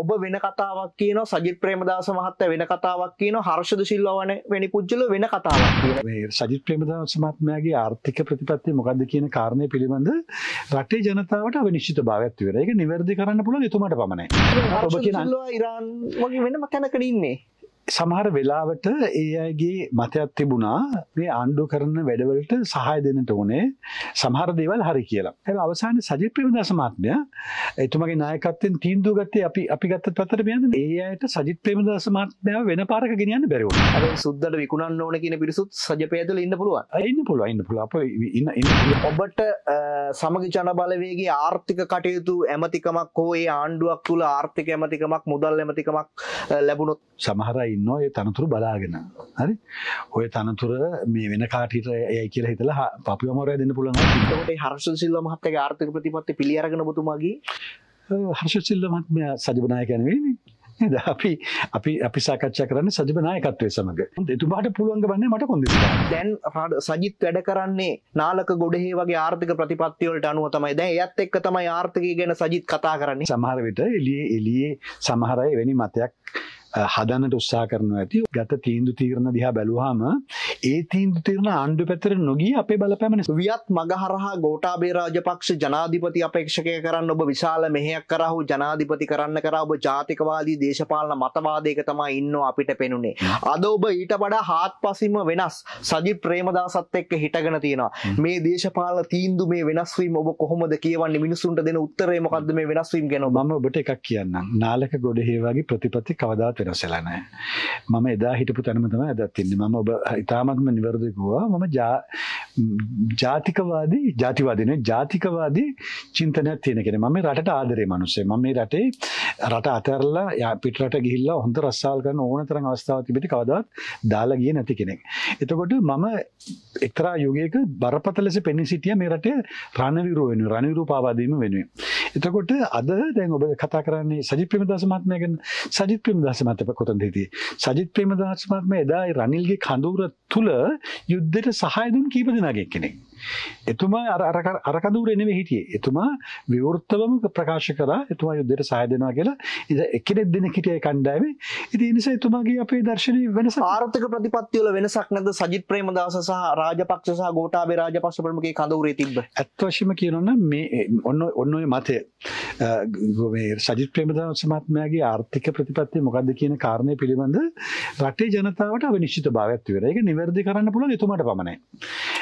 ඔබ වෙන කතාවක් කියන සජිත් ප්‍රේමදාස මහත්තය වෙන කතාවක් කියන හර්ෂද ශිල්ලවන වැනි පුද්ජල වෙන කතාවක් කියන සජිත් ප්‍රේමදාස මහත්මයාගේ ආර්ථික ප්‍රතිපත්ති මොකක්ද කියන කාරණය පිළිබඳ රටේ ජනතාවට නිශ්ිත භාවත්වර එක නිවැරදි කරන්න පුළුව එතුමට පමණයි ඉරාන් වගේ වෙනම කැනකඩින්නේ සමහර වෙලාවට ඒ අයගේ මතයක් තිබුණා මේ ආණ්ඩු කරන වැඩවලට සහය දෙන්නට ඕනේ සමහර දේවල් හරි කියලා. හැබැයි අවසානයේ සජිත් ප්‍රේමදාස මහත්මයා එතුමගේ නායකත්වයෙන් තීන්දුව ගත්තේ අපි අපි ගත්ත පැත්තට මෙයන්ද ඒ අයට සජිත් ප්‍රේමදාස මහත්මයා වෙන පාරක ගෙනියන්න බැරි වුණා. හැබැයි සුද්දට විකුණන්න ඕන කියන පිරිසුත් සජපේදල ඉන්න පුළුවන්. ඉන්න පුළුවන් ඉන්න පුළුවන්. අප ඉන්න ඉන්න ඔබට සමගි ජනබලවේගේ ආර්ථික කටයුතු ඇමතිකමක් හෝ ඒ ආණ්ඩුවක් තුල ආර්ථික ඇමතිකමක් මුදල් ඇමතිකමක් ලැබුණොත් සමහර අය ඉන්නවා ඒ තනතුරු බලාගෙන හරි ඔය තනතුර මේ වෙන කාටට යයි කියර හිතල පපිමර දෙන්න පුළන් ට හර්ස සිල්ල මහත්තගේ ආර්ථක ප්‍රතිපත්ති පිළියරගෙන බතුමාගේ හර්ෂ සිල්ල මත්මය සජබනාය කැනවෙන්නේ නේද අපි අපි අපි සාකච්ඡා කරන්නේ සජිබ නායකත්වයේ සමග. එතුමාට පුළුවන් ගන්නේ මට කොන්දේසි. දැන් සජිත් වැඩ කරන්නේ නාලක ගොඩේ වගේ ආර්ථික ප්‍රතිපත්ති වලට අනුව තමයි. දැන් එයත් එක්ක තමයි ආර්ථිකය ගැන සජිත් කතා කරන්නේ. සමහර විට එළියේ එළියේ සමහර අය එවැනි මතයක් හදන්නට උත්සා කරනු ඇති ගත තීන්දු තීරණ දිහා බැලුවහම ඒ තීන්දු තීරණ ආණ්ඩු පැතර නොගී අපේ බලපෑමන වියත් මගහරහා ගෝටාබේ රාජපක්ෂ ජනාධිපති අපේක්ෂකය කරන්න ඔබ විශාල මෙහයක් කරහු ජනාධිපති කරන්න කර ඔබ ජාතිකවාදී දේශපාලන මතවාදයක තමා ඉන්න අපිට පෙනුනේ අද ඔබ ඊට වඩා හාත් පසිම වෙනස් සජි ප්‍රේමදාසත් එක්ක හිටගෙන තියෙනවා මේ දේශපාල තීන්දු මේ වෙනස්වීම ඔබ කොහොමද කියවන්නේ මිනිසුන්ට දෙන උත්තරේ මොකද්ද මේ වෙනස්වීම ගැන මම ඔබට එකක් කියන්නම් නාලක ගොඩ හේවාගේ ප්‍රතිපත්ති කවදාත් වෙනස්සලා නෑ මම එදා හිටපු තැනම තමයි ඇදත්තින්නේ මම ඔබ ඉතාමත්ම නිවැරදිකවා මම ජාතිකවාදී ජාතිවාදන ජාතිකවාදී චින්තනයක් තියෙනකෙන මම රට ආදරේ මනුසේ මම රටේ රට අතරලා ය පිටරට ගිල්ල හොඳ රස්සාල් කරන ඕන තරන් අවස්ථාව තිබිට කවදත් දාලා ගිය නැති කෙනෙක්. එතකොට මම එක්තරා යුගයක බරපතලෙස පෙනි සිටිය මේ රටේ රණවිරුව වෙන රණවිරු පාවාදීම වෙනුවෙන්. එතකොට අද දැන් ඔබ කතා කරන්නේ සජිත් ප්‍රමදාස මහත්මයා ගැන සජිත් ප්‍රමදාස මහත්මයා කොතනද හිටියේ? සජිත් ප්‍රමදාස මහත්මයා එදා රනිල්ගේ කඳවුර තුල යුද්ධයට සහාය දුන් කීප දෙනා なきゃいけない。එතුමා අර අර කඳුරේ නෙමෙයි හිටියේ. එතුමා විවෘතවම ප්‍රකාශ කරා එතුමා යුද්ධයට සහාය දෙනවා කියලා. ඉතින් එක්කෙනෙක් දෙනෙක් හිටියේ කණ්ඩායමේ. ඉතින් ඒ නිසා එතුමාගේ අපේ දර්ශනීය වෙනස ආර්ථික ප්‍රතිපත්ති වල වෙනසක් නැද්ද සජිත් ප්‍රේමදාස සහ රාජපක්ෂ සහ ගෝඨාභය රාජපක්ෂ ප්‍රමුඛගේ කඳුරේ තිබ්බ. ඇත්ත වශයෙන්ම කියනොත් මේ ඔන්න ඔන්න ඔය මතය මේ සජිත් ප්‍රේමදාස මහත්මයාගේ ආර්ථික ප්‍රතිපත්ති මොකද්ද කියන කාරණය පිළිබඳ රටේ ජනතාවට අවිනිශ්චිත භාවයක් තිබෙනවා. ඒක නිවැරදි කරන්න පුළුවන් එතුමාට පමණයි.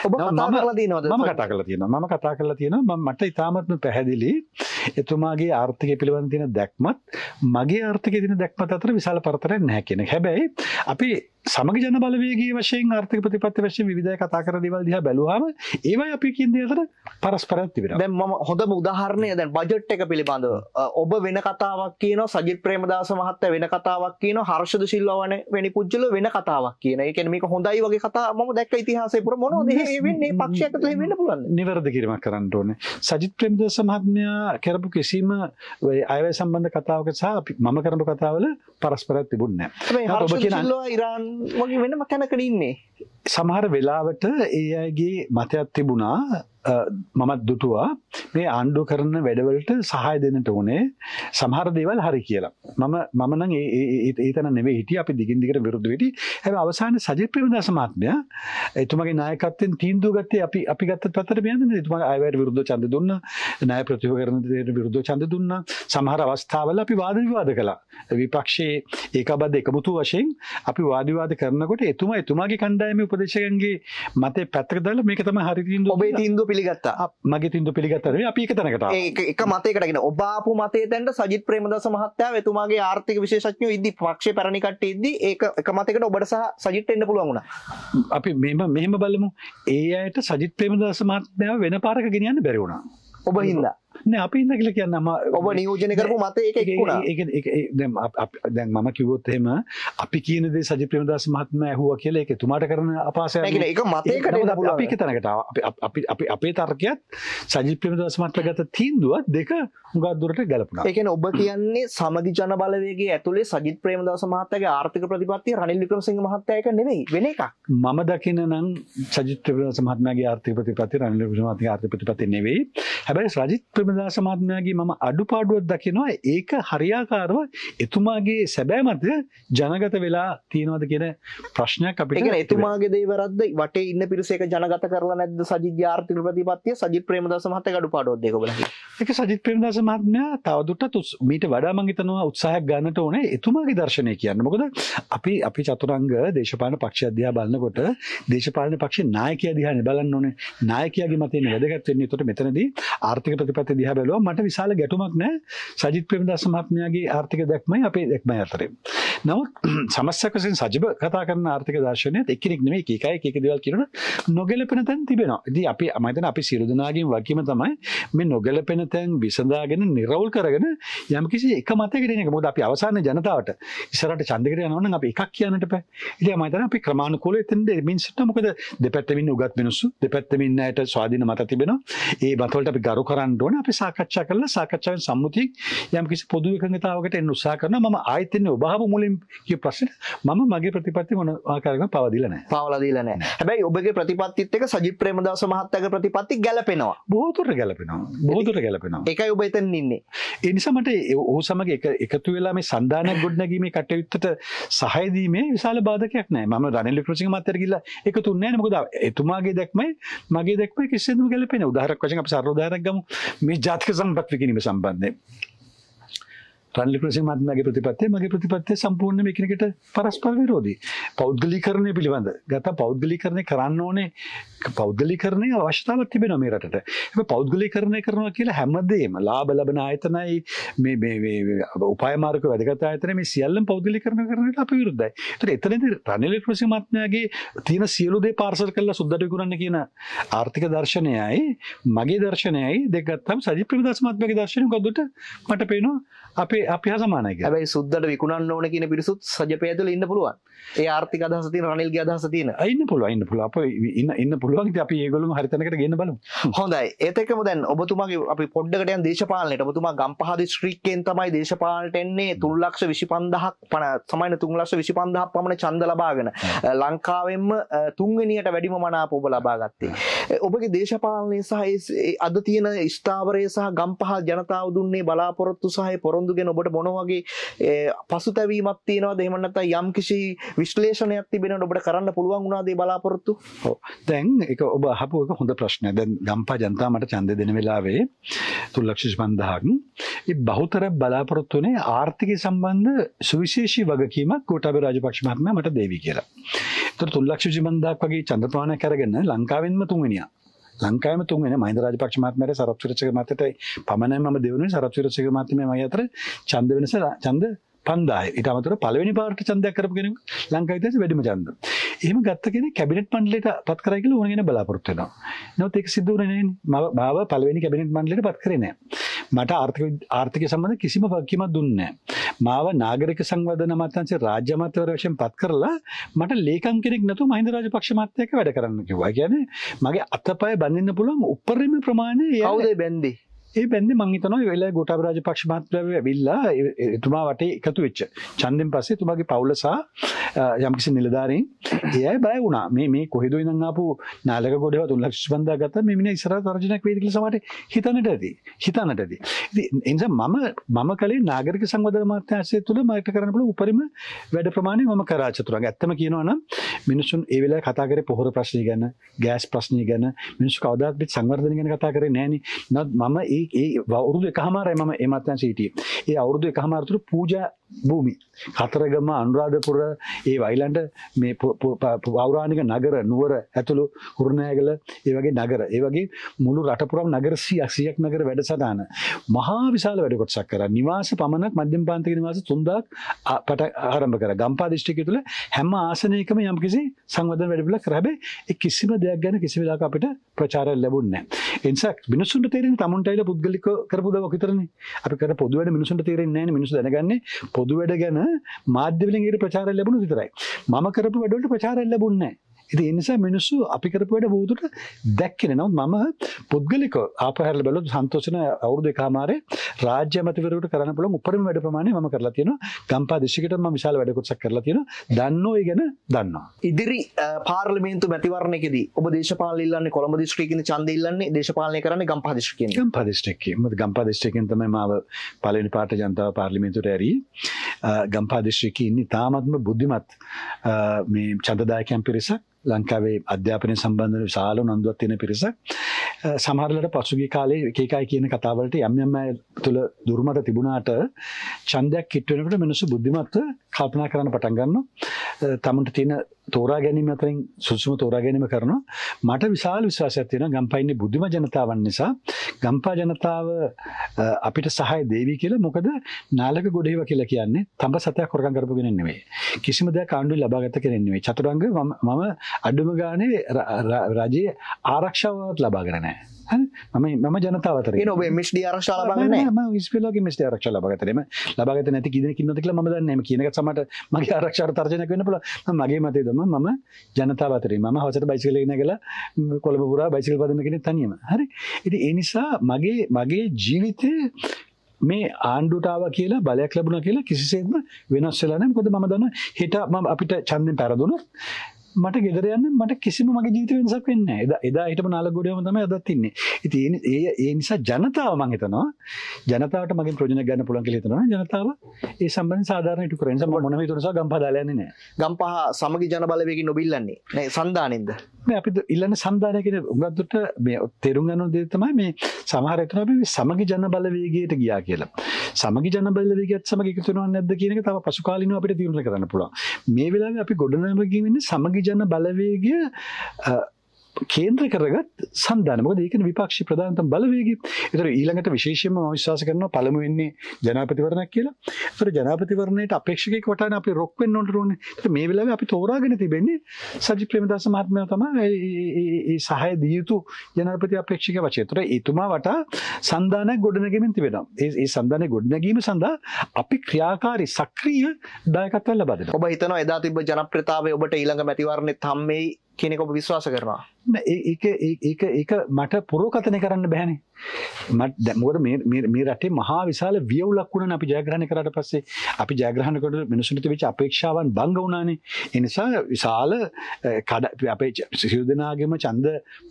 ඔබ කතා කරලා තියෙනවද මම කතා කරලා තියෙනවා මම කතා කරලා තියෙනවා මම මට ඉතාමත්ම පැහැදිලි එතුමාගේ ආර්ථිකය පිළිබඳ තියෙන දැක්මත් මගේ ආර්ථිකය තියෙන දැක්මත් අතර විශාල පරතරයක් නැහැ කියන එක. හැබැයි අපි සමග ජන බලවේගයේ වශයෙන් ආර්ථික ප්‍රතිපත්ති වශයෙන් විවිධය කතා කරන දේවල් දිහා බැලුවාම ඒවයි අපි කියන දේ අතර පරස්පරයක් තිබෙනවා. දැන් මම හොඳම උදාහරණය දැන් බජට් එක පිළිබඳව ඔබ වෙන කතාවක් කියනවා සජිත් ප්‍රේමදාස මහත්තයා වෙන කතාවක් කියනවා හර්ෂද සිල්වා වැනි පුජ්‍යල වෙන කතාවක් කියන. ඒ කියන්නේ මේක හොඳයි වගේ කතා මම දැක්ක ඉතිහාසයේ පුර මොනවද මේ වෙන්නේ පක්ෂයකට වෙන්න පුළුවන්. නිවැරදි කිරීමක් කරන්න ඕනේ. සජිත් ප්‍රේමදාස මහත්මයා කරපු කිසිම අයව සම්බන්ධ කතාවක සහ මම කරපු කතාවල පරස්පරත් තිබුන්න ඉරාන් වගේ වෙනම කැනකඩින්නේ සමහර වෙලාවට ඒ අයගේ මතයක් තිබුණා මමත් දුටවා මේ ආණ්ඩු කරන වැඩවලට සහය දෙනට ඕනේ සමහර දේවල් හරි කියලා මම මමනං ඒතන නෙවේ හිටිය අපි දිගින්දිකට විරුද්ධ වෙටි හැ අවසාන සජි පිරිදස මාත්මය එතුමගේ නායකත්තෙන් තීන්දු ගත්තේ අපි අපි ගත්ත පතර යන්න තුම අයවැයට විරුද්ධ චන්ද දුන්න නය ප්‍රතිව කරන දේයට විරුද්ධ චන්ද දුන්න සමහර අවස්ථාවල අපි වාදවිවාද කලා විපක්ෂයේ ඒකබද එකමුතු වශයෙන් අපි වාදිවාද කරනකොට එතුම එතුමාගේ කණ්ඩායම උපදේශකන්ගේ මතේ පැත්තක දල මේක තම හරි ඔබේ තිීන්දුව පිළිගත්තා මගේ තින්දු පිළිගත්තර අපි එක තැනකට එක මතයකටගෙන ඔබාපු මතේ තැන්ට සජිත් ප්‍රේමදස මහත්තයා වෙතුමාගේ ආර්ථික විශේෂඥ ඉදදි පක්ෂ පැරණිකට ඉද ඒක එක මතකට ඔබට සහ සජිත් එන්න පුළුවන්ුණ අපි මෙම මෙහෙම බලමු ඒ අයට සජිත් ප්‍රේමදස මහත්යාව වෙන පාරක ගෙනයන්න බැරිවුණා ඔබ හින්දා අපි ඉන්න කියල කියන්න ඔබ නියෝජන කරපු මත දැන් මම කිවොත් එෙම අපි කියනද සජි ප්‍රමදස් මහත්ම හුව කියල එක තුමාට කරන අපාස එක මතකට අපි තනකට අපි අපේ තර්කයත් සජි ප්‍රමදස් මට ගත තීන්දුවත් දෙක ගත්දුරට ගලපන එකන ඔබ කියන්නේ සමගි ජන බලවේගේ ඇතුළේ සජිත් ප්‍රේමදස මහත්තගේ ආර්ථික ප්‍රතිපත්ති රනිල්ලිකම සිංහ මහත්තයක නෙවෙයි වෙන එක මම දකින නම් සජිත්‍රපද සමහත්මගේ ආර්ථික ප්‍රතිපති රනිලිකම ආර්ථික ප්‍රතිපති නෙවෙයි හැබැයි රජිත්‍ර වික්‍රමදාස මහත්මයාගේ මම අඩුපාඩුවක් දකිනවා ඒක හරියාකාරව එතුමාගේ සැබෑ මත ජනගත වෙලා තියෙනවද කියන ප්‍රශ්නයක් අපිට එතුමාගේ දේවරද්ද වටේ ඉන්න පිරිසේක ජනගත කරලා නැද්ද සජිත් ආර්ථික ප්‍රතිපත්තිය සජිත් ප්‍රේමදාස මහත්තයාගේ අඩුපාඩුවක් දෙක බලන්න. ඒක සජිත් ප්‍රේමදාස මහත්මයා තවදුරටත් මීට වඩා මම හිතනවා උත්සාහයක් ගන්නට ඕනේ එතුමාගේ දර්ශනය කියන්න. මොකද අපි අපි චතුරංග දේශපාලන පක්ෂය අධ්‍යා බලනකොට දේශපාලන පක්ෂේ නායකයා දිහා නේ බලන්න ඕනේ. නායකයාගේ මතේ වැදගත් වෙන්නේ. එතකොට මෙතනදී ආර්ථික ප්‍රතිපත්ති තර්ක දිහා බැලුවා මට විශාල ගැටුමක් නැහැ සජිත් ප්‍රේමදාස මහත්මයාගේ ආර්ථික දැක්මයි අපේ දැක්මයි අතරේ. නමුත් සමස්තක වශයෙන් සජිබ කතා කරන ආර්ථික දර්ශනයත් එක්කෙනෙක් නෙමෙයි එක එකයි එක එක දේවල් කියනවා නොගැලපෙන තැන් තිබෙනවා. ඉතින් අපි මම හිතන්නේ අපි සියලු දෙනාගේම වගකීම තමයි මේ නොගැලපෙන තැන් විසඳාගෙන නිර්වෘල් කරගෙන යම්කිසි එක මතයකට එන එක. මොකද අපි අවසාන ජනතාවට ඉස්සරහට ඡන්දයකට යනවා නම් අපි එකක් කියන්නට බෑ. ඉතින් මම හිතන්නේ අපි ක්‍රමානුකූලව එතනදී මිනිස්සුන්ට මොකද දෙපැත්තෙම ඉන්න උගත් මිනිස්සු දෙපැත්තෙම ඉන්න අයට ස්වාධීන මත තිබෙනවා. ඒ මතවලට අපි ගරු කරන්න ඕන අපි සාකච්ඡා කරලා සාකච්ඡාවෙන් සම්මුතිය යම් කිසි පොදු එකඟතාවකට එන්න උත්සාහ කරනවා මම ආයෙත් එන්නේ ඔබ අහපු මුලින් කිය ප්‍රශ්නේ මම මගේ ප්‍රතිපත්තිය මොන ආකාරයකින් පවදීලා නැහැ පවලා දීලා නැහැ හැබැයි ඔබගේ ප්‍රතිපත්තිත් එක්ක සජිත් ප්‍රේමදාස මහත්තයාගේ ප්‍රතිපත්ති ගැලපෙනවා බොහෝ දුරට ගැලපෙනවා බොහෝ දුරට ගැලපෙනවා ඒකයි ඔබ එතන ඉන්නේ ඒ නිසා මට ඔහු සමග එක එකතු වෙලා මේ සම්දානයක් ගොඩනැගීමේ කටයුත්තට සහය දීමේ විශාල බාධකයක් නැහැ මම රනිල් වික්‍රමසිංහ මහත්තයාට ගිහිල්ලා එකතු වෙන්නේ නැහැ මොකද එතුමාගේ දැක්මයි මගේ දැක්මයි කිසිදු ගැලපෙන්නේ උදාහරණයක් වශයෙන් අපි සරල උදාහරණයක් ගමු mi जातक सम्पत्ति संबंध है රල්ලිකරසිමත් මගේ ප්‍රතිපත්තේ මගේ ප්‍රතිපත්තේ සම්පූර්ණ එකනකට පරස්පර විරෝධී. පෞද්ගලිකරණය පිළිබඳ ගත පෞද්ගලිකරණය කරන්න ඕනේ පෞද්ගලිකරණය අවශ්‍යාවක් තිබෙන මේ රටට පෞද්ගලිකරණය කරනවා කියලා හැමදේම ලාබ ලබන ආයතනයි උපයමාරක වැදගත අතන මේ සියල්ලම් පෞද්ගලිකරණ කරනට අප විරුද්ධයි ට එතනද රනිලිකරසිමත්මයගේ තියෙන සියලුදේ පාර්සල් කරලා සුද්දට කරන්න කියන ආර්ථික දර්ශනයයි මගේ දර්ශනයයි දෙගත්තම් සජි ප්‍රදස්මත්මක දර්ශනය ගොදුට මට පේනවා අපේ අපි හසමානක ඇයි සුද්දට විකුණන්න ඕන කියන පිරිසුත් සජපයතුල ඉන්න පුළුවන් ඒ ආර්ථික අදහසති රනිල්ග අදහසතින ඉන්න පුළුව ඉන්න පුළ අප ඉන්න ඉන්න පුළුවන් අපි ඒගොලු හරිතනකට ගන්න බල හොඳයි ඒතකම දැන් ඔබතුමගේ අපි පොඩ්ඩකටයන් දේශපාලනයට ඔබතුමා ගම්පහද ශ්‍රීකෙන් තමයි දේශපාලට එන්නේ තුල්ලක්ෂ විසි පන්දහක් පන සමයින තුන්ලක්ෂ විසි පන්දහක් පමණ චන්ද ලබාගෙන ලංකාවෙන්ම තුන්වෙනියට වැඩිම මනාප ඔබ ලබා ගත්තේ ඔබගේ දේශපාලනය සහ අද තියෙන ස්ථාවරය සහ ගම්පහ ජනතාව දුන්නේ බලාපොරොත්තු සහය පොරොන්දුගෙන ඔබට මොන වගේ පසුතැවීමක් තියෙනවද එහෙම නැත්නම් යම්කිසි විශ්ලේෂණයක් තිබෙනවද ඔබට කරන්න පුළුවන් වුණාද ඒ බලාපොරොත්තු? ඔව්. දැන් ඒක ඔබ අහපු එක හොඳ ප්‍රශ්නයක්. දැන් ගම්පා ජනතාව මට ඡන්දය දෙන වෙලාවේ 355000ක් ඒ බහුතර බලාපොරොත්තුනේ ආර්ථික සම්බන්ධ සුවිශේෂී වගකීමක් කෝටාබේ රාජපක්ෂ මහත්මයා මට දෙවි කියලා. ඒතර 355000ක් වගේ ඡන්ද ප්‍රමාණයක් අරගෙන ලංකාවෙන්ම තුන්වෙනියා ලංකාවම තුන්වෙනි මහින්ද රාජපක්ෂ මහත්මයාට සරත් විරචක මහත්තයට පමණයි මම දෙවෙනි සරත් විරචක මහත්මයා මගේ අතර ඡන්ද වෙනස ඡන්ද 5000යි. ඊට අමතරව පළවෙනි පාර්ශ්ව ඡන්දයක් කරපු කෙනෙක් ලංකාවේ ඉතිහාසයේ වැඩිම ඡන්ද. එහෙම ගත්ත කෙනෙක් කැබිනට් මණ්ඩලයට පත් කරයි කියලා ඕනගෙන බලාපොරොත්තු වෙනවා. නමුත් ඒක සිද්ධ වුණේ නැහැ. මම බාව පළවෙනි කැබිනට් මණ්ඩලයට පත් කරේ නැහැ. මට ආර්ථික ආර්ථිකය සම්බන්ධ කිසිම වගකීමක් දුන්නේ නැහැ. මාව නාගරික සංවර්ධන අමාත්‍යාංශයේ රාජ්‍ය අමාත්‍යවරයා වශයෙන් පත් කරලා මට ලේකම් කෙනෙක් නැතුව මහින්ද රාජපක්ෂ මහත්තයා එක්ක වැඩ කරන්න කිව්වා. ඒ කියන්නේ මගේ අතපය බඳින්න පුළුවන් උපරිම ප්‍රමාණය කවුද බැන්දේ? ඒ බැන්දි මං හිතනවා වෙලා ගෝඨාභය රාජපක්ෂ මහත්මයා ඇවිල්ලා එතුමා වටේ එකතු වෙච්ච ඡන්දෙන් පස්සේ එතුමාගේ පවුල සහ යම්කිසි නිලධාරීන් එයයි බය වුණා මේ මේ කොහෙද ඉඳන් ආපු නාලක ගොඩේවා 3 ලක්ෂ 25 ගත්තා මේ මිනිහා ඉස්සරහ තර්ජනයක් වෙයිද කියලා සමහරට හිතන්නට ඇති හිතන්නට ඇති ඉතින් ඒ නිසා මම මම කලේ නාගරික සංවර්ධන මාත්‍යාංශය තුළ මට කරන්න පුළුවන් උපරිම වැඩ ප්‍රමාණය මම කරා චතුරංග ඇත්තම කියනවා නම් මිනිසුන් ඒ වෙලාවේ කතා කරේ පොහොර ප්‍රශ්නය ගැන ගෑස් ප්‍රශ්නය ගැන මිනිස්සු කවදාවත් සංවර්ධන ගැන කතා කරේ නැහැ නේ මම ඒ ඒ අවුරුදු එකහමාරය මම එමත්තන් සිටිය ඒ අවුරුදු එකහමාරතුරු පූජ භූමි කතරගම අනුරාධපුර ඒ වයිලන්ට මේ පෞරාණික නගර නුවර ඇතුළු හුරුණෑගල ඒවගේ නගර ඒවගේ මුළු රටපුරම් නගර සියසියක් නගර වැඩසටාන මහා විශාල වැඩකොටසක් කර නිවාස පමණක් මධ්‍යම පාන්තික නිවාස තුන්දක් පට ආරම්භ කර ගම්පා දිෂ්ටික තුළ හැම ආසනයකම යම්කිසි සංවධන වැඩිපිල කරබේ කිසිම දෙයක් ගැන කිසිවෙලාක අපිට ප්‍රචාර ලැබුන්න එනිසක් මිනිසුන්ට තේරෙන තමුන්ටයිල පුද්ගලික කරපු දවක් විතරනේ අපි කර පොදු වැඩ මිනිසුන්ට තේරෙන්නේ නැහැ මිනිස්සු දැනගන්නේ පොදු වැඩ ගැන මාධ්‍ය වලින් ඊට ප්‍රචාරය ලැබුණු විතරයි මම කරපු වැඩ වලට ප්‍රචාරය ලැබුණේ නැහැ ඉති එනිසා මිනිස්සු අපි කරපු වැඩ බූදුට දැක්කෙන නොත් මම පුද්ගලික අපහැල බලොත් සන්තෝසන අවුරුද කාමාරය රාජ්‍ය මතිවරට කරන පුළ උපරම වැඩ ප්‍රමාණය ම කරලා තියෙන ගම්පා දිශිකට ම විශාල වැඩකුත්සක් කරලා තියෙන දන්නෝ ගැන දන්නවා. ඉදිරි පාර්ලිමේන්තු මැතිවරණයකද ඔබ දේශපාලල්ලන්න කොළඹ දිස්ත්‍රීකන චන්දල්ලන්නේ දේශපාලය කරන ගම්පාදිශ්ක ගම්පාදිශ්ටක ගම්පාදිශ්ටකෙන් තම මාව පලනි පාට ජනතාව පාර්ලිමේන්තුට ඇරී ගම්පාදිශ්්‍රයක ඉන්නේ තාමත්ම බුද්ධිමත් මේ චන්දදායකැම් පිරිසක් ලංකාවේ අධ්‍යාපනය සම්බන්ධන විශාල නන්දුවත් තියෙන පිරිස සමහරලට පසුගි කාලේ එකකයි කියන කතාවලට යම්යම තුළ දුර්මට තිබුණාට චන්දයක් කිට්වෙනකට මිනිසු බුද්ධිමත්ව කල්පනා කරන්න පටන්ගන්න තමන්ට තියෙන තෝරා ගැනීම අතරින් සුසුම තෝරා ගැනීම කරනවා මට විශාල විශ්වාසයක් තියෙනවා ගම්පා බුද්ධිම ජනතාවන් නිසා ගම්පා ජනතාව අපිට සහාය දෙවි කියලා මොකද නාලක ගොඩේව කියලා කියන්නේ තඹ සතයක් හොරකම් කරපු කෙනෙක් නෙමෙයි කිසිම දෙයක් ආණ්ඩුවේ ලබාගත කෙනෙක් නෙමෙයි චතුරංග මම අඩුම ගානේ රජයේ ආරක්ෂාවක් ලබාගෙන නැහැ මම මම ජනතාවත ඔබ මිටි ආරක්ෂා ලබගන ම ස්පලගේ මිට ආරක්ෂ ලබගතරම ලබගත නැති කිද කින්නතිකල ම දන්නම කියනක සමට මගේ ආරක්ෂාර තර්ජන කන්න පල මගේ මතේ දම මම ජනතාවතරේ ම හසට බයිසිලන කලා කොළඹ පුරා බයිසිල් පදන කෙන තනීම හරි ඉති එනිසා මගේ මගේ ජීවිතය මේ ආණ්ඩුටාව කියලා බලයක් ලැබුණ කියලා කිසිසේම වෙනස් වෙලානෑ කොද ම දන්න හිට ම අපිට චන්දෙන් පැරදුනොත් මට ගෙදරයන්න මට කිසිම මගේ ජීත වෙනසක් වෙන්න එද එදා හිටම නාල ගොඩම තම ඇදත්තින්නේ ඉති ඒ ඒ නිසා ජනතාව මංහිතනවා ජනතාවට මගේ ප්‍රජන ගන්න පුළන් කලෙතනවා ජනතාව ඒ සම්බන් සාධාරනට කරෙන්ස මොනම තුරස ගම්පදාලයන්නේ ගම්පහ සමග ජනබලවකින් නොබිල්ලන්නේ නෑ සන්ධානින්ද අපි ඉල්ලන සම්ධානයකට උගත්තුට මේ තෙරුම් අනු දේ තමයි මේ සමහරතන අපි සමගි ජන බලවේගයට ගියා කියලා සමගි ජන බලවේගයත් සමග එකතුනවා නැද්ද කියන එක තව පසු කාලිනව අපිට තීරණය කරන්න පුළුවන් මේ වෙලාවේ අපි ගොඩනැගීමේ සමගි ජන බලවේගය කේන්ද්‍ර කරගත් සන්ධාන මොකද ඒකනේ විපක්ෂ ප්‍රධානතම බලවේගය. ඒතර ඊළඟට විශේෂයෙන්ම මම විශ්වාස කරනවා පළමු වෙන්නේ ජනාධිපතිවරණක් කියලා. ඒතර ජනාධිපතිවරණයට අපේක්ෂකෙක් වටාන අපි රොක් වෙන්න උන්ට ඕනේ. ඒතර මේ වෙලාවේ අපි තෝරාගෙන තිබෙන්නේ සජිත් ප්‍රේමදාස මහත්මයා තමයි මේ සහාය දිය යුතු ජනාධිපති අපේක්ෂක වශයෙන්. ඒතර එතුමා වටා සන්ධානයක් ගොඩනැගෙමින් තිබෙනවා. ඒ ඒ සන්ධානය ගොඩනැගීම සඳහා අපි ක්‍රියාකාරී සක්‍රීය දායකත්වයක් ලබා දෙනවා. ඔබ හිතනවා එදා තිබ්බ ජනප්‍රියතාවය ඔබට ඊළඟ මැතිවරණෙත් හම්බෙයි කියනක ඔබ විශ්වාස කරනවා ඒක ඒක මට පුරෝකතනය කරන්න බැහැනේ මට දැමුවර මේ රටේ මහා විශාල වියවුලක් වුණා අපි ජයග්‍රහණය කරාට පස්සේ අපි ජයග්‍රහණ කරනකොට මිනිසුන්ට වෙච්ච අපේක්ෂාවන් භංග වුණානේ ඒ නිසා විශාල කඩ අපේ සිසු දෙනාගේම ඡන්ද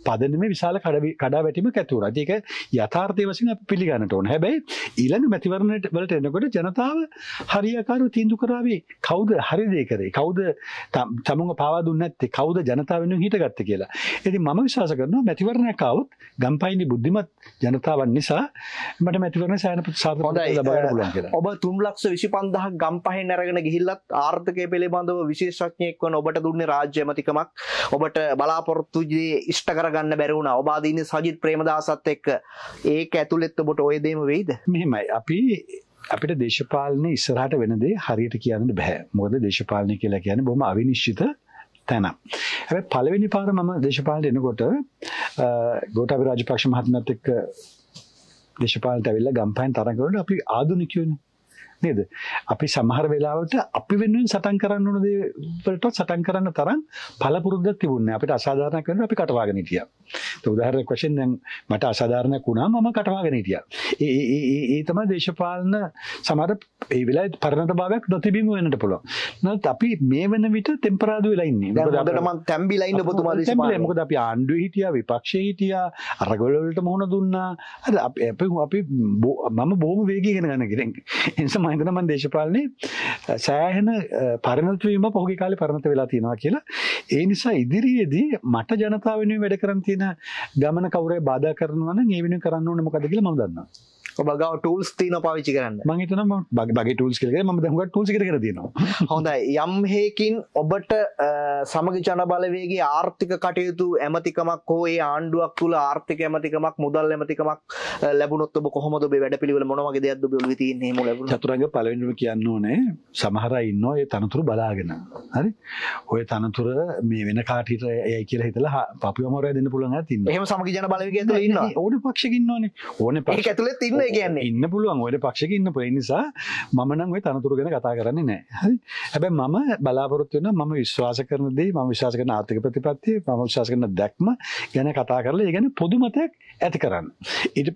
පදනමේ විශාල කඩ කඩා වැටීමක් ඇති වුණා. ඒක යථාර්ථයේ වශයෙන් අපි පිළිගන්නට ඕන. හැබැයි ඊළඟ මැතිවරණයට වලට එනකොට ජනතාව හරියාකාරව තීන්දුව කරાવી කවුද හරි දේ කරේ කවුද තමුන්ව පාවා දුන්නේ නැත්තේ කවුද ජනතාව වෙනුවෙන් හිටගත්ත කියලා. ඉතින් මම විශ්වාස කරනවා මැතිවරණයක් આવොත් ගම්පයිනේ බුද්ධිමත් ජනතාවන් නිසා මට මැතිවරණ සෑහෙන ප්‍රතිශතයක් ලබා පුළුවන් කියලා. ඔබ 325000ක් ගම්පහෙන් අරගෙන ගිහිල්ලත් ආර්ථිකය පිළිබඳව විශේෂඥයෙක් වන ඔබට දුන්නේ රාජ්‍ය ඇමතිකමක් ඔබට බලාපොරොත්තු ඉෂ්ට කරගන්න බැරි වුණා. ඔබ අදින්නේ සජිත් ප්‍රේමදාසත් එක්ක ඒක ඇතුළෙත් ඔබට ওই දෙයම වෙයිද? මෙහෙමයි. අපි අපිට දේශපාලනය ඉස්සරහට වෙනදේ හරියට කියන්න බැහැ මොකද දේශපාලනය කියලා කියන බොම අවිනිශ්චිත තැන. හැබැයි පළවෙනි පාර මම දේශපාලනට එනකොට ගෝඨාභය රාජපක්ෂ මහත්මයාත් එක්ක දේශපාලනට ඇවිල්ලා ගම්පහෙන් තරඟ කරනකොට අපි ආධුනිකයෝනේ. නේද අපි සමහර වෙලාවට අපි වෙනුවෙන් සටන් කරන්න ඕන දේවලට සටන් කරන්න තරම් පළපුරුද්දක් තිබුණේ අපිට අසාධාරණයක් වෙනවා අපි කටවාගෙන හිටියා උදාහර කොෂෙන් දැන් මට අසාධාරණයක් වුණා මම කටවාගෙන හිටියා. ඒ ඒ තමයි දේශපාලන සමහර ඒ වෙලාවේ පරණත භාවයක් නොතිබීම වෙන්නට පුළුවන්. නමුත් අපි මේ වෙන විට තෙම්පරාදු වෙලා ඉන්නේ. දැන් හොඳට මම තැම්බිලා ඉන්න ඔබතුමා දේශපාලන. මොකද අපි ආණ්ඩුවේ හිටියා, විපක්ෂයේ හිටියා, අරගල වලට මුහුණ දුන්නා. අද අපි අපි මම බොහොම වේගී ඉගෙන ගන්න කෙනෙක්. ඒ නිසා මම හිතනවා මම දේශපාලනේ සෑහෙන පරණත වීම පොහොගේ කාලේ පරණත වෙලා තියෙනවා කියලා. ඒ නිසා ඉදිරියේදී මට ජනතාව වෙනුවෙන් වැඩ කරන් තියෙන ගමන කවුරේ බාධා කරනවා නම් ඒ වෙනුවෙන් කරන්න ඕනේ මොකද කියලා මම දන්නවා. ඔබගව ටූල්ස් තියන පාවිච්චි කරන්න මගේතන බගේ ටූල්ස් කර ම දහුව ටූල්සි කර දනවා හොඳයි යම්හයකින් ඔබට සමග ජනබලවේගේ ආර්ථික කටයුතු ඇමතිකමක් හෝ ඒ ආණ්ඩුවක් තුළ ආර්ථික ඇමතිකමක් මුදල් ඇමතිකමක් ලැබුණොත් කොහොමද වැඩ පිළිවල මොනවගේ දෙයක් බ ම චතුරග පලවෙන්ම කියන්න ඕනේ සමහර ඉන්න ඒ තනතුරු බලාගෙන හරි ඔය තනතුර මේ වෙන කාටට ඒ කියල හිතලා පපියමරය දෙන්න පුළන් තින්න හම සමග ජන බලග ඉන්න ඕන පක්ෂකින්න ඕන ඕන ප ඇතුල තින්න ඔය කියන්නේ ඉන්න පුළුවන් ඔයට පක්ෂක ඉන්න පුළ නිසා මනම් ඔය තනතුර ගැන කතා කරන්නේ නෑ හැබැ මම බලාපොරත්තුවන ම විශ්වාස කරනදේ ම විශවාස කරන ආර්ථක ප්‍රතිපත්තිය ම විශවාස කරන දැක්ම ගැන කතා කරලා ගැන පොදුමතයක් ඇති කරන්න ඉට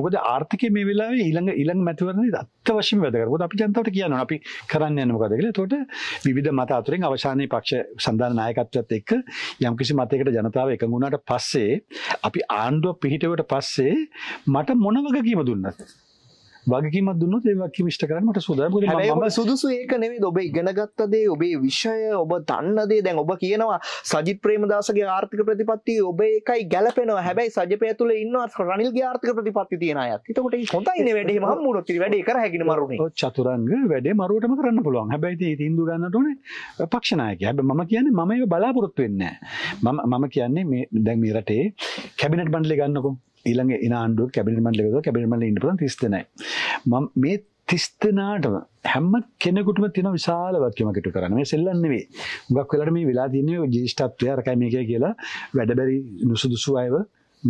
මොකද ආර්ථික මේ වෙලා ඊළඟ ඉළං මැතිවරණ අත්ත වශයෙන් වැදකරකොත් අපි ජනතාවට කියන්න අපි කරන්න යනකදකල තොට විධ මත අතුරින් අවශානය පක්ෂ සඳධ නායකත්වත් එක්ක යම්කිසි මතයකට ජනතාව එකගුණට පස්සේ අපි ආණ්ඩුව පිහිටවට පස්සේ මට මොනවගකීම දුන්නත්. වගේම දුන්නු ඒවක්කම ෂ්ටකරන්නට සුදර සුදුසු ඒක නෙවේ ඔබ ඉගෙනගත්තදේ ඔබේ විශ්ෂය ඔබ තන්නදේ දැන් ඔබ කියනවා සජිත් ප්‍රේමදාසගේ ආර්ථික ප්‍රතිපත්ති ඔබ එකයි ගැලපෙනවා හැබැයි සජපය තුළ ඉන්නවත් රනිල්ගේ ආර්ථික ප්‍රතිපත්ති තියෙන අයත් තකොට හොතයින වැඩේ ම මුරොත්ති වැඩේ කර හැකිෙන මරුණ චතුරංග වැඩේ මරුවටම කරන්න පුළුවන් හැබැයි තින්දු ගන්නටන පක්ෂණයක හැබ ම කියන්න මම බලාපොරොත්තු වෙන්න මම කියන්නේ දැන් මේ රටේ කැබිනට බන්ඩලි ගන්නකෝ ඊළඟ එන ආණ්ඩුව කැබිනට මණ්ඩලයක කැබිනට මණ්ඩලෙ ඉන්න පුළුවන් 30 දෙනයි මම මේ 30 දෙනාටම හැම කෙනෙකුටම තියෙන විශාල වගකීමක් ඉටු කරන්න. මේ සෙල්ලම් නෙවෙයි. හුඟක් වෙලාට මේ වෙලා තියෙන්නේ ඔය ජීෂ්ඨත්වය අරකයි මේකයි කියලා වැඩ බැරි නුසුදුසු අයව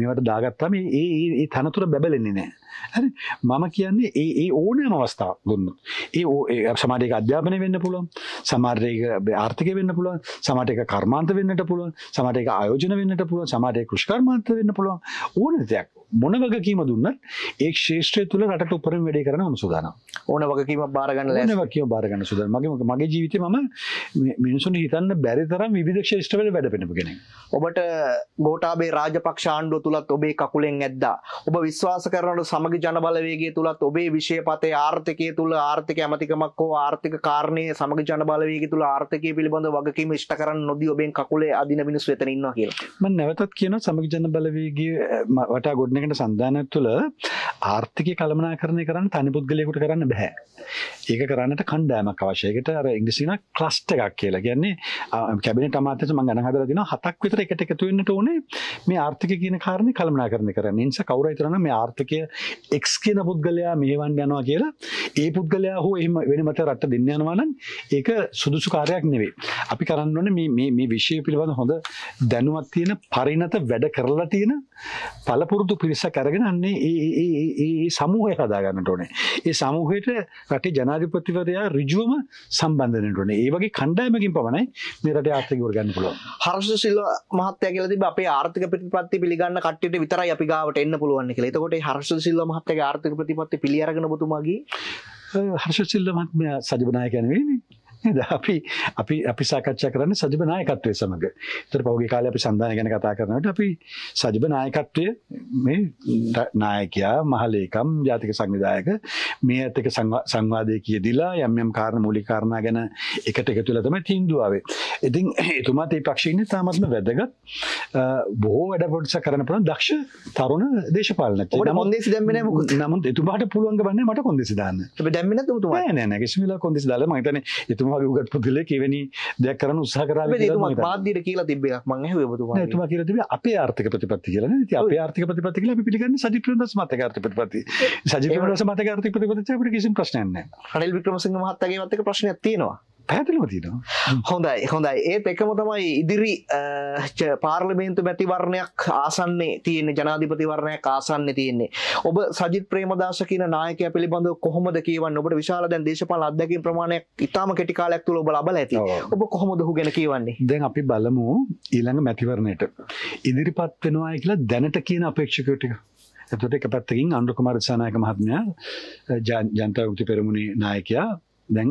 මේවට දාගත්තාම ඒ ඒ තනතුර බැබලෙන්නේ නැහැ. හරි මම කියන්නේ ඒ ඒ ඕනෑම අවස්ථාවක් දුන්නොත් ඒ සමහර එක අධ්‍යාපනය වෙන්න පුළුවන් සමහර එක ආර්ථික වෙන්න පුළුවන් සමහර එක කර්මාන්ත වෙන්නට පුළුවන් සමහර එක ආයෝජන වෙන්නට පුළුවන් සමහර ඒ කෘෂිකර්මාන්ත වෙන්න පුළුවන් ඕන දෙයක් මොන වගකීම දුන්නත් ඒ ක්ෂේත්‍රය තුල රටට උපරිම වැඩේ කරන්න මම සූදානම් ඕන වගකීම බාර ගන්න ඕන වගකීම බාර ගන්න සූදානම් මගේ මගේ ජීවිතේ මම මිනිසුන් හිතන්න බැරි තරම් විවිධ ක්ෂේත්‍රවල වැඩ පෙන්නපු කෙනෙක් ඔබට ගෝඨාභය රාජපක්ෂ ආණ්ඩුව තුලත් ඔබේ කකුලෙන් ඇද්දා ඔබ විශ්වාස කරනට සමග ජනබලවේගේ තුළත් ඔබේ විෂයපතේ ආර්ථකය තුළ ආර්ථික ඇමතිකමක් හෝ ආර්ථික කාරණය සමග ජනබලවේගේ තුළ ආර්ථකය පිළිබඳ වගකීම ෂ්ට කරන්න නොදී ඔබෙන් කකුලේ අධින මිනිස් වෙතනන්නවා කියලා නැවතත් කියන සමග ජනබලවේගේ වටා ගොඩ්නකට සඳධානක් තුළ ආර්ථික කළමනා කරණය කරන්න තනි පුද්ගලයකුට කරන්න බැහැ ඒක කරන්නට කණ්ඩෑමක් අවශයකට අර ඉංගසින ක්ලස්ට එකක් කියලා කියන්නේ කැබිනට අමාතස මං ගන හදර දින හතක් විතර එකට එකතුවෙන්නට ඕනේ මේ ආර්ථික කියන කාරණය කළමනා කරන කරන්න නිසා කවුරයිතරන මේ ආර්ථිකය එක්ස් කියන පුද්ගලයා මේවන් යනවා කියලා ඒ පුද්ගලයා හෝ එහම වෙන මත රට දෙන්න යනවානන් ඒක සුදුසු කාරයක් නෙවේ අපි කරන්නන මේ විශෂය පිළිබඳ හොඳ දැනුවත් තියෙන පරිනත වැඩ කරලා තියෙන පලපුරුදු පිරිස කරගෙන අන්නේ ඒ සමූහය හදාගන්නට ඕනේ ඒ සමූහයට රටේ ජනාධිපතිවරයා රිජුවම සම්බන්ධනට ඕනේ ඒ වගේ කණ්ඩායමකින් පමණයි මේ රටේ ආර්ථික ගොඩගන්න පුළුවන්. හර්ෂ සිල්ව මහත්තයා කියලා තිබ්බ අපේ ආර්ථික ප්‍රතිපත්ති පිළිගන්න කට්ටියට විතරයි අපි ගාවට එන්න පුළුවන් කියලා. එතකොට හර්ෂ සිල්ව සිල්ව මහත්තගේ ආර්ථක ප්‍රතිපත්ති පිළියරගෙන බතුමාගේ හර්ෂ සිල්ල මහත්මය සජිබනාය කැනවේනේ අපි අපි අපි සාකච්ඡා කරන්න සජිබ නායකත්වය සමඟ තර පහුගේ කාල අපි සඳධාන ගැන කතා කරනට අපි සජිබ නායකත්වය මේ නායකයා මහලේකම් ජාතික සංවිධායක මේ ඇතක සංවාදය කියදිලා යම්යම් කාරණ මූලිකාරණා ගැන එකට එක තුළ තම තින්දුවාවේ ඉතින් එතුමාත් ඒ පක්ෂණ තාමත්ම වැදගත් බෝ වැඩ පොටස කරන පුළන් දක්ෂ තරුණ දේශපාලන මොදේ දැමෙන නමුත් එතුමාට පුළුවන් වන්නේ මට කොන්දෙසි දාන්න දැමෙන තුමා නැ කිසිල කොදෙසි දාල මතන එතු එතුමාගේ උගත්පුතුල කෙවැනි දෙයක් කරන උත්සාහ කරාව මාධ්‍යයට කියලා තිබෙනක් මං ඇහුවේ එතුමා කියලා තිබේ අපේ ආර්ථික ප්‍රතිපත්ති කියලා නේද අපේ ආර්ථික ප්‍රතිපත්ති කියලා අපි පිළිගන්නේ සජිත් ප්‍රේමදාස මතක ආර්ථික ප්‍රතිපත්ති සජිත් ප්‍රේමදාස මතක ආර්ථික ප්‍රතිපත්ති අපිට කිසිම ප්‍රශ්නයක් නැහැ අනිල් වික්‍රමසිංහ මහත්තයාගේ මතක ප්‍රශ්නයක් තියෙනවා පැදිලම තිනවා හොඳයි හොඳයි ඒත් එකම තමයි ඉදිරි පාර්ලිමේන්තු මැතිවරණයක් ආසන්නේ තියෙන ජනාධිපතිවරණයක් ආසන්න තියෙන්නේ ඔබ සජිත් ප්‍රේමදාස කියන නායකය පිළිබඳ කොහොමද කියවන්න ඔබට විශාල දැන් දේශපාල අධ්‍යකින් ප්‍රමාණයක් ඉතාම කෙටිකාලයක් තුළ ඔබ ලබල ඇති ඔබ කොහොමද හු ගැන කියවන්නේ දැන් අපි බලමු ඊළඟ මැතිවරණයට ඉදිරිපත් වෙනවා කියලා දැනට කියන අපේක්ෂකයටික එතට එක පැත්තකින් අන්ඩුකුමාර සානායක මහත්මයා ජන්තව උති පෙරමුණේ නායකයා දැන්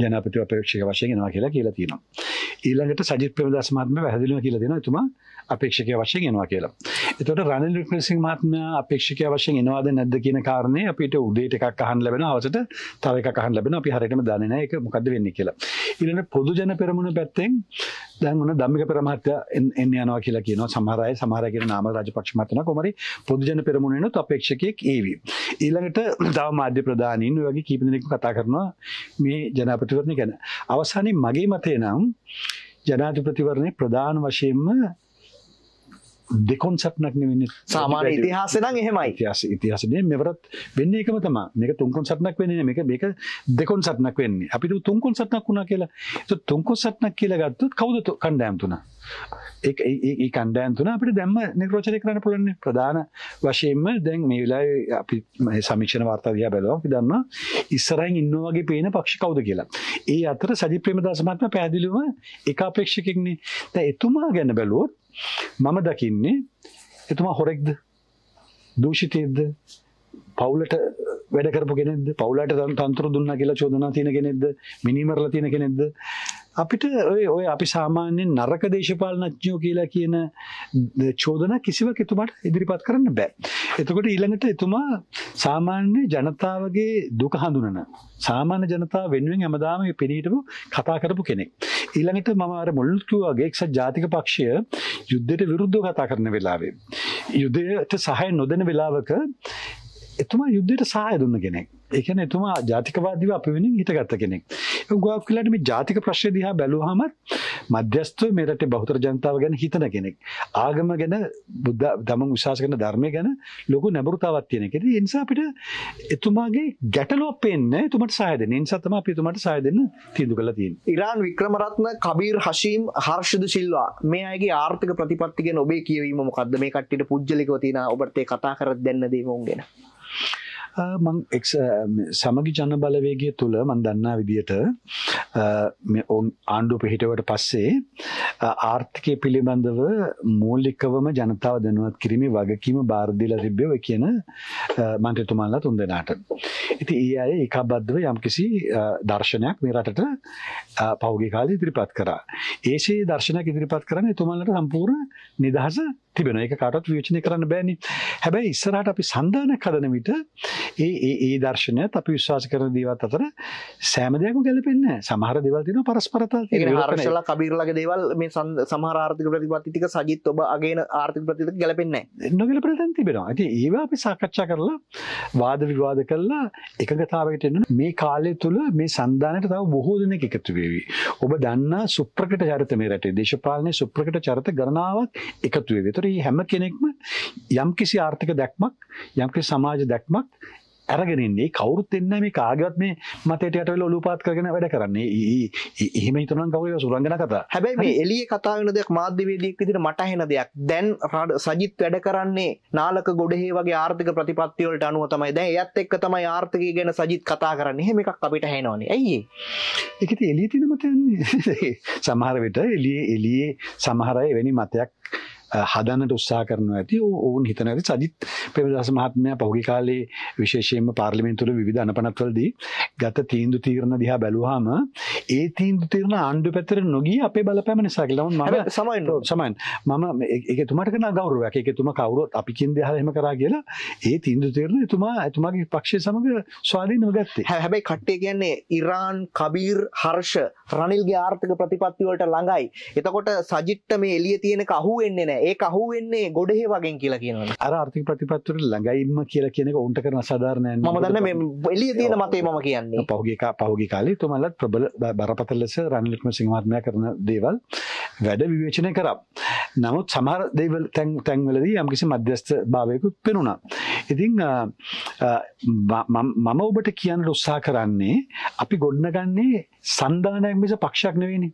ජනපති අපේක්ෂක වශයෙන් එනවා කියලා කියලා තියෙනවා. ඊළඟට සජිත් ප්‍රේමදාස මහත්මයා වැහැදිලිව කියලා දෙනවා එතුමා අපේක්ෂකය වශයෙන් එනවා කියලා. එතකොට රනිල් වික්‍රමසිංහ මහත්මයා අපේක්ෂකය වශයෙන් එනවාද නැද්ද කියන කාරණේ අපිට උදේට එකක් අහන්න ලැබෙනවා හවසට තව එකක් අහන්න ලැබෙනවා අපි හරියටම දන්නේ නැහැ ඒක මොකද්ද වෙන්නේ කියලා. ඊළඟට පොදු ජන පෙරමුණ පැත්තෙන් දැන් ඔන්න ධම්මික පෙර මහත්තයා එන්න යනවා කියලා කියනවා සමහර අය සමහර අය කියන නාමල් රාජපක්ෂ මහත්තයා කොහොමරි පොදුජන පෙරමුණේනොත් අපේක්ෂකයෙක් ඒවි ඊළඟට තව මාධ්‍ය ප්‍රධානීන් වගේ කීප දෙනෙක් කතා කරනවා මේ ජනාධිපතිවරණ ගැන අවසානයේ මගේ මතය නම් ජනාධිපතිවරණේ ප්‍රධාන වශයෙන්ම දෙකොන්සප්නක් වෙන්න සාමාන්‍ය ඉතිහාසනම් එහෙමයි ඉතිහාස ඉතිහාසනේ මෙවරත් වෙන්නේ එකම තමයි. මේක තුන්කොන්සප්නක් වෙන්නේ මේක මේක දෙකොන්සප්නක් වෙන්නේ. අපිට තුන්කොන්සප්නක් වුණා කියලා. ඒ තුන්කොන්සප්නක් කියලා ගත්තොත් කවුද කණ්ඩායම් තුන? ඒ කණ්ඩයන් තුන අපට දැම්ම නිකරෝචනය කරන්න පුළන්න ප්‍රධාන වශයෙන්ම දැන් මේ වෙලා අපි සමික්ෂණ වාර්තාදයා බැලවා පිදන්න ඉස්සරයින් ඉන්නවාගේ පේන පක්ෂ කවුද කියලා. ඒ අතර සජි ප්‍රම දසමත්ම පැදිලිව එකපේක්ෂකෙක්නේ තැ එතුමා ගැන බැලුවොත් මම දකින්නේ එතුමා හොරෙක්ද දූෂිතයද පවුලට වැඩ කරපු කෙනෙද පවුලට තන්තුර දුන්න කියලා චෝදනා තියෙන කෙනෙද මිනිමරල තියෙන කෙනෙද අපිට ඔය ඔය අපි සාමාන්‍යෙන් නරක දේශපාලනඥයෝ කියලා කියන චෝදන කිසිවක් එතුමට ඉදිරිපත් කරන්න බෑ. එතකොට ඊළඟට එතුමා සාමාන්‍ය ජනතාවගේ දුක හඳුනන. සාමාන්‍ය ජනතාව වෙනුවෙන් හැමදාම මේ පිළිහිටපු කතා කරපු කෙනෙක්. ඊළඟට මම අර මුල් කිව්වාගේ එක්සත් ජාතික පක්ෂය යුද්ධයට විරුද්ධව කතා කරන වෙලාවේ යුද්ධයට සහාය නොදෙන වෙලාවක එතුමා යුද්ධයට සහාය දුන්න කෙනෙක්. ඒ කියන්නේ එතුමා ජාතිකවාදීව අපි වෙනින් හිටගත්ත කෙනෙක්. ගුවප් කියලට මේ ජාතික ප්‍රශ්ය දිහා බැලූහමත් මධ්‍යස්ත්ව මේ රටේ බහුතර ජනතාව ගැන හිතන කෙනෙක්. ආගම ගැන බුද්ධ දමන් විශ්වාස කරන ධර්මය ගැන ලොකු නැඹුරුතාවක් තියෙන කෙනෙක්. ඒ නිසා අපිට එතුමාගේ ගැටලුවක් පේන්නේ එතුමාට සහාය දෙන්න. ඒ නිසා තමයි අපි එතුමාට සහාය දෙන්න තීන්දුව කළා තියෙන්නේ. ඉරාන් වික්‍රමරත්න, කබීර් හෂීම්, හර්ෂද සිල්වා මේ අයගේ ආර්ථික ප්‍රතිපත්ති ගැන ඔබේ කියවීම මොකද්ද? මේ කට්ටියට පුජ්‍යලිකව තියෙන ඔබට ඒ කතා කර දෙන්න දේ මොන් ගැන? මං සමගි ජන බලවේගය තුළ මන් දන්නා විදියට ඔවන් ආණ්ඩුව පිහිටවට පස්සේ ආර්ථිකය පිළිබඳව මූලිකවම ජනතාව දැනුවත් කිරීමේ වගකීම බාර්ධීල තිබ්බව කියන මන්ත්‍රතුමාල්ලා තුන් දෙනාට. ඉති ඒ අය එකබද්ධව යම්කිසි දර්ශනයක් මේ රටට පෞගේ කාල ඉදිරිපත් කරා. ඒසේ දර්ශනයක් ඉදිරිපත් කරන තුමල්ලට සම්පූර්ණ නිදහස තිබෙන එක කාටත් විචනය කරන්න බෑනි හැබැයි ඉස්සරහට අපි සන්ධාන කදන විට ඒ ඒ දර්ශනය අපි විශ්වාස කරන දේවත් අතර සෑම දෙයක් ගැලපෙන්න සමහර දෙවල් තින පරස්පරතා හර්ශල කබීරලගේ දේවල් මේ සමහර ආර්ථික ප්‍රතිපත්තික සජිත් ඔබ අගේ ආර්ථික ප්‍රතික ගැලපෙන්නේ නොගල ප්‍රතන් තිබෙනවා ඇති ඒවා අපි සාකච්ඡා කරලා වාද විවාද කරලා එකගතාවකට එන්න මේ කාලය තුළ මේ සන්ධානයට තව බොහෝ දෙනෙක් එකතු වේවි ඔබ දන්න සුප්‍රකට චරිත මේ රටේ දේශපාලනය සුප්‍රකට චරිත ගණනාවක් එකතුවේ වෙතර ආරේ හැම කෙනෙක්ම යම්කිසි ආර්ථික දැක්මක් යම්කිසි සමාජ දැක්මක් ඇරගෙනන්නේ කවුරුත් එන්න මේ කාගවත් මේ මතයට යටවෙල ඔලුපාත් කරගෙන වැඩ කරන්නේ එහෙම තුනන් කවය සුරංගන කතා හැබැයි මේ එලිය කතාවන දෙයක් මාධ්‍යවේදීක් විදිට මටහෙන දෙයක් දැන් රඩ සජිත් වැඩ කරන්නේ නාලක ගොඩහේ වගේ ආර්ථික ප්‍රතිපත්තිවලට අනුව තමයි දැ ඇත් එක් තමයි ආර්ථකය ගැන සජිත් කතා කරන්න හෙම එකක් අපිට හැනවානේ ඇයි එකති එලිය තිනමතන්නේ සමහර වෙට එලිය එලියේ සමහරය වැනි මතයක් හදන්නට උත්සා කරන ඇති ඔවුන් හිතන ඇති සජිත් පෙමදස මහත්මය පහුගි කාලේ විශේෂයෙන්ම පාර්ලිමෙන්තුල විධ අනපනත්වලදී ගත තීන්දු තීරණ දිහා බැලුවාම ඒ තීන්දු තීරණ ආණ්ඩු පැතර නොගී අපේ බලපෑම නිසා කියලාම මම සමයින් සමයින් මම ඒක තුමට කන ගෞරවයක් ඒක තුම කවුරුත් අපි කින් දෙහල එහෙම කරා කියලා ඒ තීන්දු තීරණ එතුමා එතුමාගේ පක්ෂය සමග ස්වාධීනව ගත්තේ හැබැයි කට්ටේ කියන්නේ ඉරාන් කබීර් හර්ෂ රනිල්ගේ ආර්ථික ප්‍රතිපත්තිවලට ළඟයි එතකොට සජිට්ට මේ එළිය තියෙන කහුවෙන්නේ නෑ ඒ කහු වෙන්නේ ගොඩේ වගෙන් කියලා කියනවා අර ආර්ථික ප්‍රතිපත්තිවල ළඟයිම කියලා කියන එක උන්ට කරන සාධාරණ මම දන්නේ මේ එළිය තියෙන මතේ මම කියන්නේ පහුගිය පහුගිය කාලේ තුමලත් ප්‍රබල බරපතල ලෙස රනිල් වික්‍රමසිංහ මහත්මයා කරන දේවල් වැඩ විවේචනය කරා නමුත් සමහර දේවල් තැන් තැන්වලදී යම්කිසි මධ්‍යස්ථ භාවයකුත් පෙනුණා. ඉතිං මම ඔබට කියන්න උත්සා කරන්නේ අපි ගොඩනගන්නේ සන්ධානයක් මිස පක්ෂක් නෙවෙනි.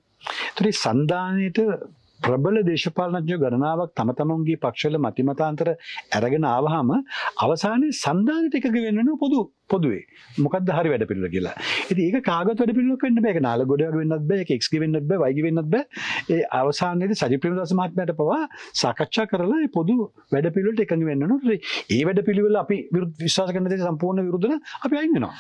තුරේ සන්ධානයට ප්‍රබල දේශපාලනඥ ගණනාවක් තම තමන්ගේ පක්ෂල මතිමතාන්තර ඇරගෙන ආවහම අවසානයේ සන්ධානයට එකග වෙන්නන පොදු පොදුවේ මොකද හරි වැඩ පිළ කියලා ඇති ඒ කාගත් වැඩ පිල්ල කන්න එක නාල ගොඩක් වෙන්නත් බෑ එකක්ගේ වෙන්නත් බෑ වයිග වෙන්නත් බෑ ඒ අවසානයේදී සජිප්‍රේම දස මහත්මයාට පවා සාකච්ඡා කරලා පොදු වැඩ පිළිවෙලට එකඟ වෙන්න ඕනේ ඒ වැඩ පිළිවෙල අපි විරුද්ධ විශ්වාස කරන දේ සම්පූර්ණ විරුද්ධ නම් අපි අයින් වෙනවා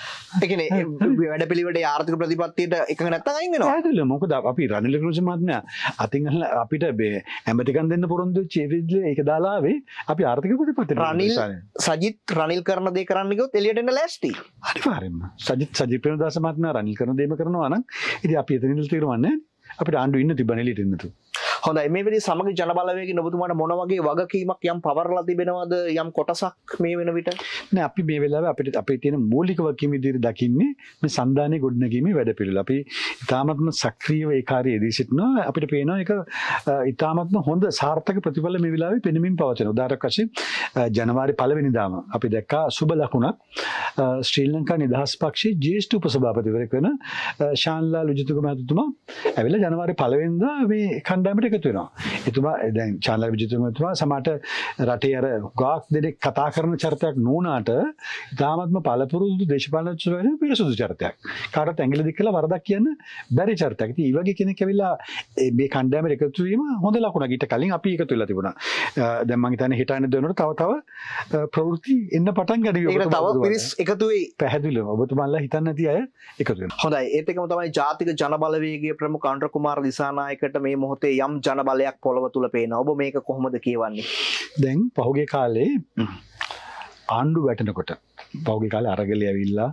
ඒ කියන්නේ වැඩ පිළිවෙලේ ආර්ථික ප්‍රතිපත්තියට එකඟ නැත්නම් අයින් වෙනවා ඇතුළේ මොකද අපි රනිල් වික්‍රමසිංහ මහත්මයා අතින් අහලා අපිට මේ ඇමරිකන් දෙන්න පොරොන්දු වෙච්ච ඒ විදිහේ ඒක දාලා ආවේ අපි ආර්ථික ප්‍රතිපත්තියට රනිල් සජිත් රනිල් කරන දේ කරන්න ගියොත් එළියට එන්න ලෑස්ති ස්තුතියි අනිවාර්යෙන්ම සජිත් සජිත් ප්‍රේමදාස මහත්මයා රනිල් කරන දේම කරනවා නම් ඉතින් අපි එතනින් තීරණය අපිට ආණ්ඩුව ඉන්න තිබ්බනේ ලිටින්නතු හොඳයි මේ වෙලේ සමග ජන බලවේගයෙන් ඔබතුමාට මොන වගේ වගකීමක් යම් පවර්ලා තිබෙනවද යම් කොටසක් මේ වෙන විට නෑ අපි මේ වෙලාවේ අපිට අපේ තියෙන මූලික වගකීම ඉදිරියට දකින්නේ මේ සම්දානයේ ගොඩනැගීමේ වැඩපිළිවෙල අපි ඉතාමත්ම සක්‍රීයව ඒ කාර්යයේ යෙදී සිටිනවා අපිට පේනවා ඒක ඉතාමත්ම හොඳ සාර්ථක ප්‍රතිඵල මේ වෙලාවේ පෙනෙමින් පවතින උදාහරණයක් වශයෙන් ජනවාරි පළවෙනිදාම අපි දැක්කා සුබ ලකුණක් ශ්‍රී ලංකා නිදහස් පක්ෂයේ ජ්‍යෙෂ්ඨ උපසභාපතිවරයෙක් වෙන ශාන්ලා ලුජිතුක මහතුමා ඇවිල්ලා ජනවාරි පළවෙනිදා මේ කණ්ඩායමට එකතු වෙනවා එතුමා දැන් චාන්දර විජේතුමතුමා සමහරට රටේ අර ගාක් දෙනෙක් කතා කරන චරිතයක් නොවුනාට ඉතාමත්ම පළපුරුදු දේශපාලනචරයෙන් පිරිසුදු චරිතයක් කාටත් ඇඟිලි දික් කළා වරදක් කියන්න බැරි චරිතයක් ඉතින් ඒ වගේ කෙනෙක් ඇවිල්ලා මේ කණ්ඩායමට එකතු වීම හොඳ ලකුණක් ඊට කලින් අපි එකතු වෙලා තිබුණා දැන් මම හිතන්නේ හිටාන දෙනකොට තව තව ප්‍රවෘත්ති එන්න පටන් ගනියි ඒකට තව පිරිස් එකතු වෙයි පැහැදිලිව ඔබතුමාලා හිතන්නේ නැති අය එකතු වෙනවා හොඳයි ඒත් එකම තමයි ජාතික ජනබලවේගයේ ප්‍රමුඛ අනුර කුමාර දිසානායකට මේ මොහොතේ යම් ජනබලයක් පොළොව තුළ පේන ඔබ මේක කොහොමද කියවන්නේ දැන් පහුගේ කාලේ ආණ්ඩු වැටනකොට පෞගි කාල අරගලය ඇවිල්ලා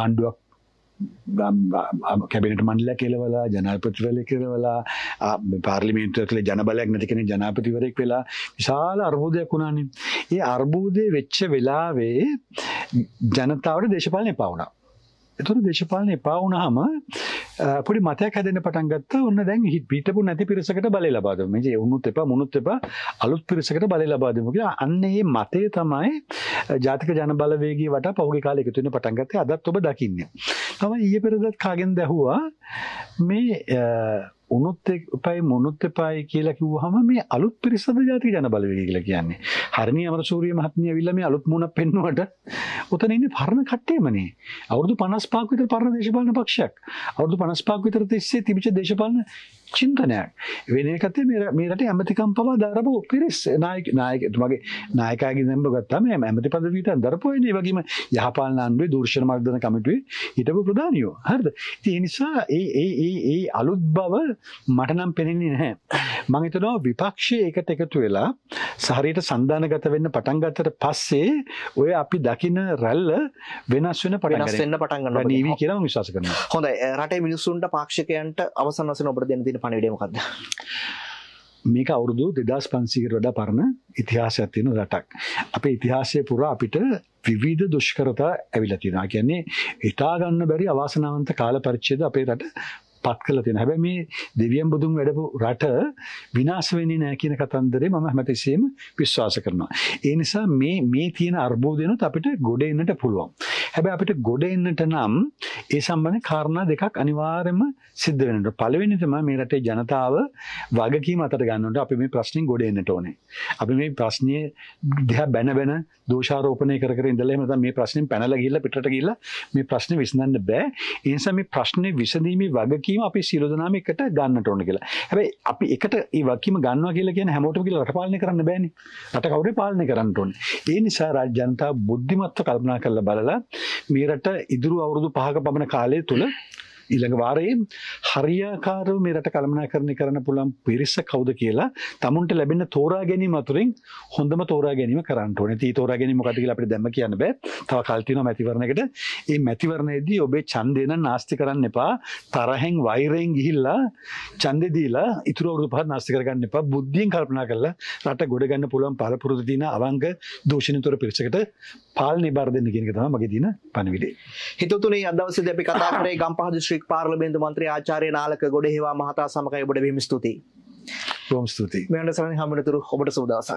ආණ්ඩුවක් කැබිනට මණ්ඩල කෙලවලා ජනාපතිවල කරවලා පාර්ලිමේන්තුවල ජනබලයක් නැතිකෙන ජනාපතිවරෙක් වෙලා විශාල අර්බෝධයක් වුණානින් ඒ අර්බෝධය වෙච්ච වෙලාවේ ජනතාවට දේශපාලනය පවුණා එතුර දේශපාලන එපා වුණහම පොඩි මතයක් හැදෙන පටන් ගත්ත ඔන්න දැන් හිට පිටපු නැති පිරිසකට බල ලබාද මේ උනුත් එපා මුනුත් එපා අලුත් පිරිසකට බල ලබාදම කියලා අන්නේ මතය තමයි ජාතික ජනබලවේගේ වට පහුගේ කාලෙ එකතුන පටන් ගත්තේ අදත් ඔබ දකින්න. තම ඊය පෙරදත් කාගෙන් දැහවා මේ උනුත් එපයි මොනුත් එපයි කියලා කිව්වහම මේ අලුත් පිරිසද ජාතික ජන බලවේගය කියලා කියන්නේ. හරිනී අමරසූරිය මහත්මිය ඇවිල්ලා මේ අලුත් මුණක් පෙන්වුවට උතන ඉන්නේ පරණ කට්ටියමනේ. අවුරුදු 55ක් විතර පරණ දේශපාලන පක්ෂයක්. අවුරුදු 55ක් විතර තිස්සේ තිබිච්ච දේශපාලන චින්තනයක් වෙන එකතේ මේ රටේ ඇමතිකම් පවා දරපු පිරිස් නායක නායකට වගේ නායකගේ දැම්බ ගත්තම ඇමති පදවීට දරපුවනේ වගේම යහපාලන ආණ්ඩුවේ දූෂණ මර්ධන කමිටුවේ හිටපු ප්‍රධානියෝ හරිද ඉතින් ඒ නිසා ඒ ඒ ඒ ඒ අලුත් බව මට නම් පෙනෙන්නේ නැහැ මම හිතනවා විපක්ෂයේ එකට එකතු වෙලා සහරියට සන්දානගත වෙන්න පටන් ගත්තට පස්සේ ඔය අපි දකින රැල්ල වෙනස් වෙන පටන් වෙන්න පටන් ගන්නවා නීවි කියලා මම විශ්වාස කරනවා හොඳයි රටේ මිනිස්සුන්ට පාක්ෂිකයන්ට අවසන් වශයෙන් ඔබට දෙන්න දෙන පණවිඩේ මොකක්ද මේක අවුරුදු දෙදස් පන්සිකට වඩා පරණ ඉතිහාසයක් තියෙන රටක්. අපේ ඉතිහාසය පුරා අපිට විවිධ දුෂ්කරතා ඇවිල තියෙනවා. කියන්නේ හිතාගන්න බැරි අවාසනාවන්ත කාල පරිච්ඡේද අපේ රට පත් කල තියෙන හැබැ මේ දෙවියම් බුදුන් වැඩපු රට විනාශවෙනි නෑ කියන කතන්දරේ මම හැමතිසේම විශ්වාස කරනවා. ඒ නිසා මේ මේ තියෙන අර්බෝධයනොත් අපිට ගොඩ එන්නට පුළුවන්. හැබැ අපිට ගොඩ එන්නට නම් ඒ සම්බන්ධ කාරණා දෙකක් අනිවාර්යම සිද්ධ වෙනට පළවෙනි තමයි මේ රටේ ජනතාව වගකීම අතට ගන්නට අපි මේ ප්‍රශ්නින් ගොඩ එන්නට ඕනේ. අපි මේ ප්‍රශ්නය දිහා බැන බැන දෝෂාරෝපණය කර කර ඉඳලා එහෙම නැත්නම් මේ ප්‍රශ්نين පැනලා ගිහිල්ලා පිටරට ගිහිල්ලා මේ ප්‍රශ්නේ විසඳන්න බෑ. ඒ නිසා මේ ප්‍රශ්නේ විසඳීමේ වගකීම වගකීම අපි සියලු දෙනාම එකට ගන්නට ඕන කියලා. හැබැයි අපි එකට මේ වගකීම ගන්නවා කියලා කියන්නේ හැමෝටම කියලා රට පාලනය කරන්න බෑනේ. රට කවුරු පාලනය කරන්න ඕනේ. ඒ නිසා රාජ්‍ය ජනතාව බුද්ධිමත්ව කල්පනා කරලා බලලා මේ රට ඉදිරි අවුරුදු 5ක පමණ කාලය තුල ඊළඟ වාරයේ හරියාකාරව මේ රට කළමනාකරණය කරන්න පුළුවන් පිරිස කවුද කියලා තමුන්ට ලැබෙන තෝරා ගැනීම අතුරින් හොඳම තෝරා ගැනීම කරන්න ඕනේ. තී තෝරා ගැනීම මොකද කියලා අපිට දැම්ම කියන්න බෑ. තව කල් තියෙනවා මැතිවරණයකට. මේ මැතිවරණයේදී ඔබේ ඡන්දේ නම් නාස්ති කරන්න එපා. තරහෙන් වෛරයෙන් ගිහිල්ලා ඡන්දේ දීලා ඉතුරු අවුරුදු පහක් නාස්ති කරගන්න එපා. බුද්ධියෙන් කල්පනා කරලා රට ගොඩ ගන්න පුළුවන් පළපුරුදු දින අවංග දෝෂණිතර පිරිසකට පාලනය බාර දෙන්න කියන එක තමයි මගේ දින පණිවිඩය. හිතතුනේ අදවසේ අපි කතා කරේ ගම්පහ දිස්ත්‍රික් පාර්ලිමේන්තු මන්ත්‍රී ආචාර්ය නාලක ගොඩේවා මහතා සමගයි ඔබට බොහොම ස්තුතියි. බොහොම ස්තුතියි. මෙවන සරණ හැමතුරු ඔබට සුබ දවසක්.